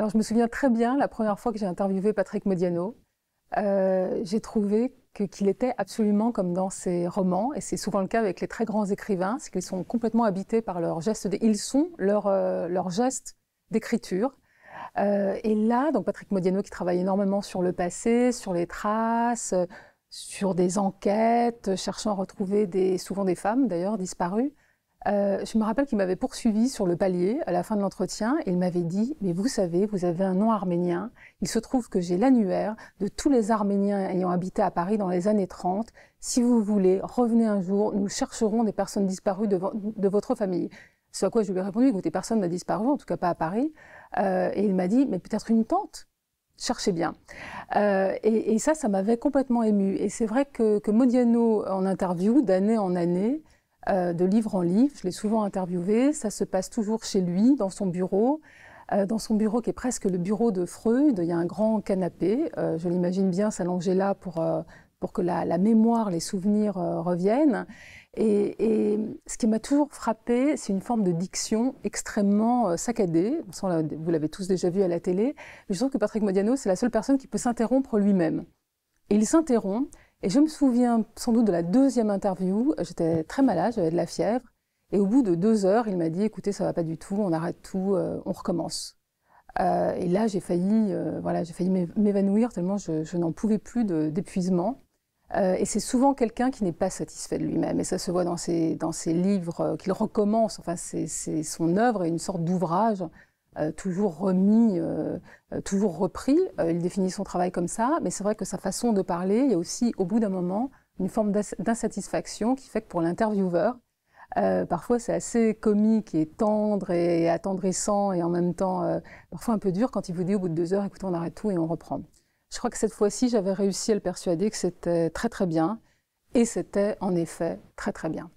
Alors, je me souviens très bien la première fois que j'ai interviewé Patrick Modiano. Euh, j'ai trouvé qu'il était absolument comme dans ses romans, et c'est souvent le cas avec les très grands écrivains, c'est qu'ils sont complètement habités par leurs gestes, ils sont leurs euh, leur gestes d'écriture. Euh, et là, donc Patrick Modiano qui travaille énormément sur le passé, sur les traces, sur des enquêtes, cherchant à retrouver souvent des femmes d'ailleurs disparues, euh, je me rappelle qu'il m'avait poursuivi sur le palier à la fin de l'entretien et il m'avait dit Mais vous savez, vous avez un nom arménien. Il se trouve que j'ai l'annuaire de tous les Arméniens ayant habité à Paris dans les années 30. Si vous voulez, revenez un jour, nous chercherons des personnes disparues de, votre famille. Ce à quoi je lui ai répondu Écoutez, personne n'a disparu, en tout cas pas à Paris. Euh, et il m'a dit Mais peut-être une tante cherchez bien. Euh, et, ça, ça m'avait complètement ému. Et c'est vrai que Modiano, en interview, d'année en année, euh, de livre en livre. Je l'ai souvent interviewé. Ça se passe toujours chez lui, dans son bureau. Euh, dans son bureau qui est presque le bureau de Freud, il y a un grand canapé. Euh, je l'imagine bien s'allonger là pour, pour que la, mémoire, les souvenirs reviennent. Et, ce qui m'a toujours frappé, c'est une forme de diction extrêmement saccadée. vous l'avez tous déjà vu à la télé. Je trouve que Patrick Modiano, c'est la seule personne qui peut s'interrompre lui-même. Et il s'interrompt et je me souviens sans doute de la deuxième interview, j'étais très malade, j'avais de la fièvre, et au bout de deux heures, il m'a dit, écoutez, ça va pas du tout, on arrête tout, euh, on recommence. Euh, et là, j'ai failli, euh, voilà, j'ai failli m'évanouir tellement je, n'en pouvais plus d'épuisement. et c'est souvent quelqu'un qui n'est pas satisfait de lui-même, et ça se voit dans ses, dans ses livres qu'il recommence. Enfin, c'est son œuvre et une sorte d'ouvrage euh, toujours remis, euh, euh, toujours repris. il définit son travail comme ça, mais c'est vrai que sa façon de parler, il y a aussi, au bout d'un moment, une forme d'insatisfaction qui fait que pour l'intervieweur, parfois c'est assez comique et tendre et attendrissant et en même temps parfois un peu dur quand il vous dit au bout de deux heures, écoutez, on arrête tout et on reprend. Je crois que cette fois-ci, j'avais réussi à le persuader que c'était très très bien et c'était en effet très très bien.